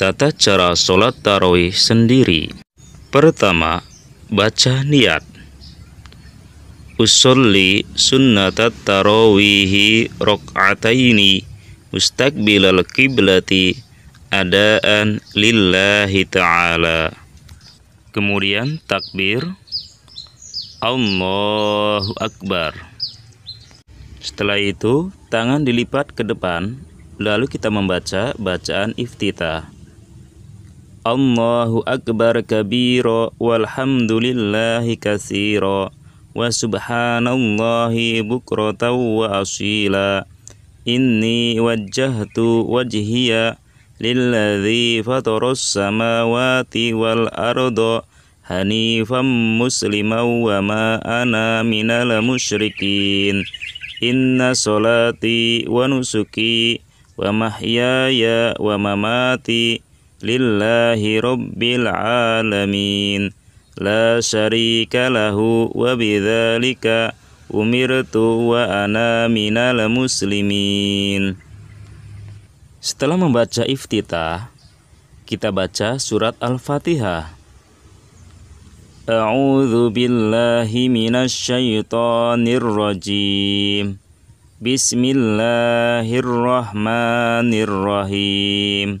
tata cara sholat tarawih sendiri. Pertama, baca niat. Usolli sunnatat tarawihi rok'ataini mustaqbilal kiblati adaan lillahi ta'ala. Kemudian takbir Allahu Akbar. Setelah itu, tangan dilipat ke depan, lalu kita membaca bacaan iftitah. Allahu akbar kabira walhamdulillahi katsira wa subhanallahi bukratan wa asila inni wajjahtu wajhiya lilladzi fatoros samawati wal arda hanifan musliman wa ma ana minal musyrikin inna salati wa nusuki wa mahyaya wa mamati lillahi rabbil alamin la syarika lahu wa bidzalika umirtu wa ana minal muslimin Setelah membaca iftitah kita baca surat Al-Fatihah A'udzu billahi minasyaitonir rajim Bismillahirrahmanirrahim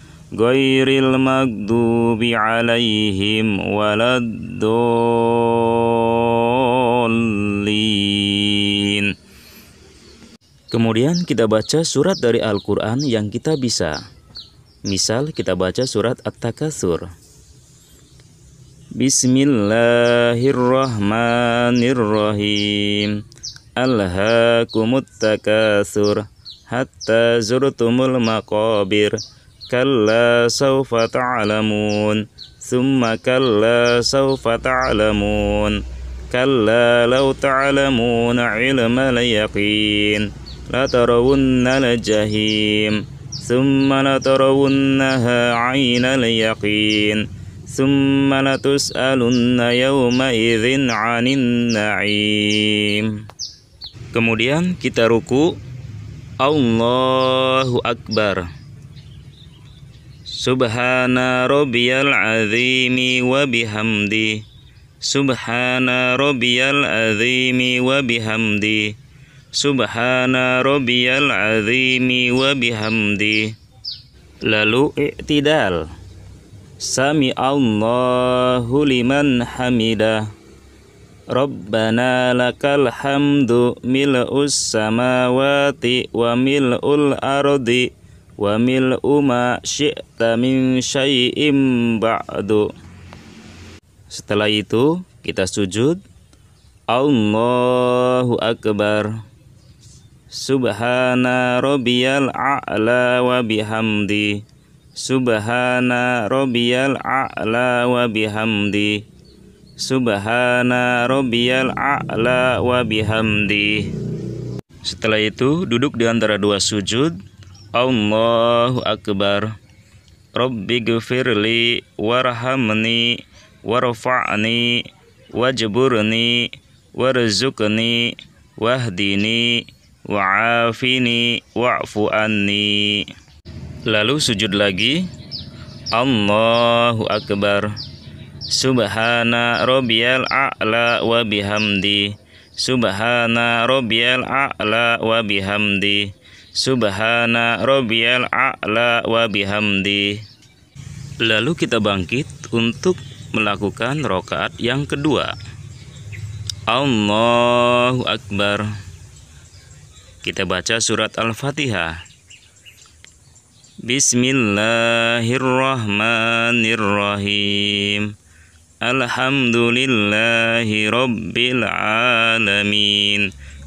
Gairil magdubi alaihim ولا Kemudian kita baca surat dari Al-Quran yang kita bisa Misal kita baca surat At-Takathur Bismillahirrahmanirrahim Alhaakumut takathur Hatta zurtumul maqabir كلا سوف تعلمون ثم كلا سوف تعلمون كلا لو تعلمون علم اليقين لترون الجحيم ثم لترونها عين اليقين ثم لتسألن يومئذ عن النعيم Kemudian kita ruku Allahu Akbar. Subhana rabbiyal azimi wa bihamdi Subhana rabbiyal azimi wa bihamdi Subhana rabbiyal azimi wa bihamdi Lalu iktidal Sami Allahu liman hamida, Rabbana lakal hamdu mil'us samawati wa mil'ul ardi wa mil ma syi'ta min syai'im ba'du setelah itu kita sujud Allahu akbar Subhana rabbiyal a'la wa bihamdi Subhana rabbiyal a'la wa bihamdi Subhana rabbiyal a'la wa bihamdi Setelah itu duduk di antara dua sujud Allahu Akbar Rabbi gfirli warhamni warfa'ni wajburni warzukni, wahdini wa'afini wa'fu Lalu sujud lagi Allahu Akbar Subhana rabbiyal a'la wa bihamdi Subhana rabbiyal a'la wa bihamdi Subhana rabbiyal a'la wa bihamdi. Lalu kita bangkit untuk melakukan rokaat yang kedua. Allahu Akbar. Kita baca surat Al-Fatihah. Bismillahirrahmanirrahim. Alhamdulillahi Rabbil Alamin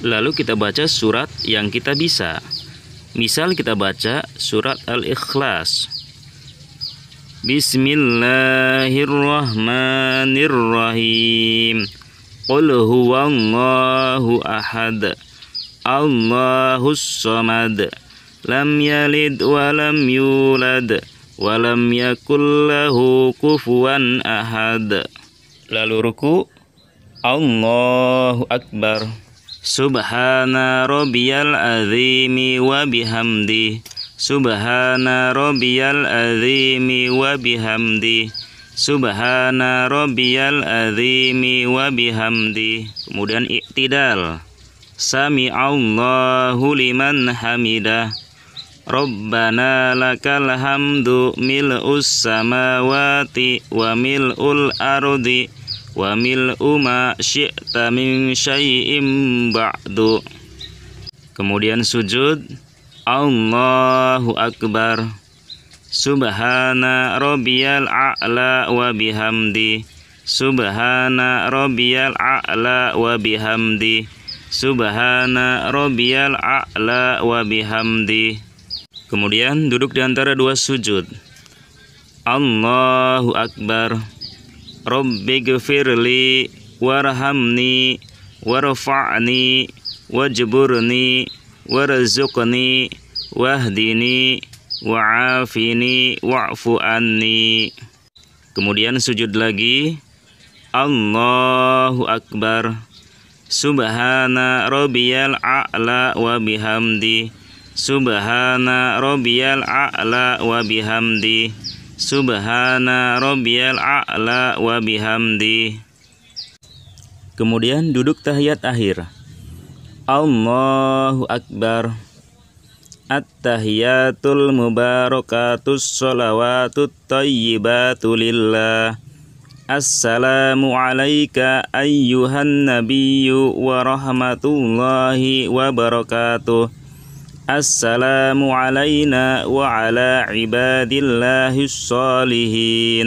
Lalu kita baca surat yang kita bisa. Misal kita baca surat Al-Ikhlas. Bismillahirrahmanirrahim. Qul huwallahu ahad. Allahus samad. Lam yalid wa lam yulad wa lam yakul lahu kufuwan ahad. Lalu ruku Allahu akbar. Subhana rabbiyal azimi wa bihamdi Subhana rabbiyal azimi wa bihamdi Subhana rabbiyal azimi wa bihamdi Kemudian iktidal Sami Allahu liman Hamida Rabbana lakal hamdu mil'us samawati wa mil'ul ardi wa mil uma syi'ta min syai'im ba'du kemudian sujud Allahu akbar subhana rabbiyal a'la wa bihamdi subhana rabbiyal a'la wa bihamdi subhana rabbiyal a'la wa bihamdi kemudian duduk di antara dua sujud Allahu akbar gfirli warhamni warfa'ni wajburni warzuqni wahdini wa'afini wa'fu anni kemudian sujud lagi Allahu akbar Subhana rabbiyal a'la wa bihamdi Subhana rabbiyal a'la wa bihamdi Subhana rabbiyal a'la wa bihamdi. Kemudian duduk tahiyat akhir. Allahu akbar. At-tahiyatul mubarakatus salawatut tayyibatu lillah. Assalamu alayka ayyuhan nabiyyu wa rahmatullahi wa barakatuh. السلام علينا وعلى عباد الله الصالحين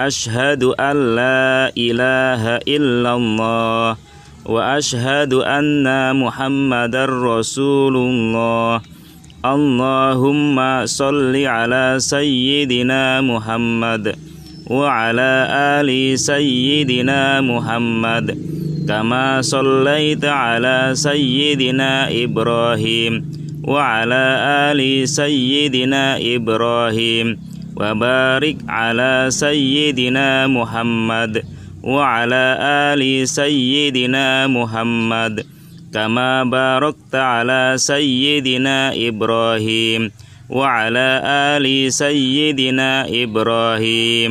أشهد أن لا إله إلا الله وأشهد أن محمدا رسول الله اللهم صل على سيدنا محمد وعلى آل سيدنا محمد كما صليت على سيدنا إبراهيم وعلى آل سيدنا إبراهيم وبارك على سيدنا محمد وعلى آل سيدنا محمد كما باركت على سيدنا إبراهيم وعلى آل سيدنا إبراهيم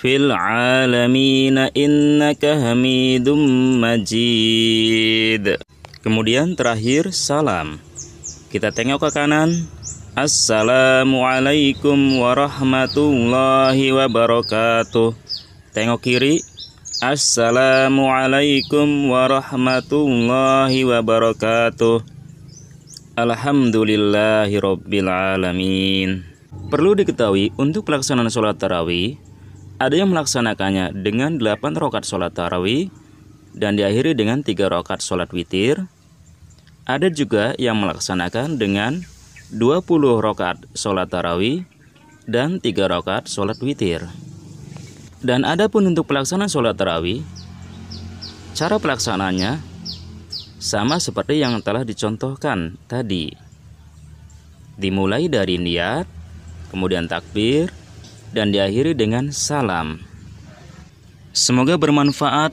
في العالمين إنك حميد مجيد Kemudian terakhir salam Kita tengok ke kanan. Assalamualaikum warahmatullahi wabarakatuh. Tengok kiri. Assalamualaikum warahmatullahi wabarakatuh. Alhamdulillahirabbil alamin. Perlu diketahui untuk pelaksanaan sholat tarawih, ada yang melaksanakannya dengan 8 rokat sholat tarawih dan diakhiri dengan 3 rokat sholat witir ada juga yang melaksanakan dengan 20 rokat sholat tarawih dan 3 rokat sholat witir. Dan ada pun untuk pelaksanaan sholat tarawih, cara pelaksanaannya sama seperti yang telah dicontohkan tadi. Dimulai dari niat, kemudian takbir, dan diakhiri dengan salam. Semoga bermanfaat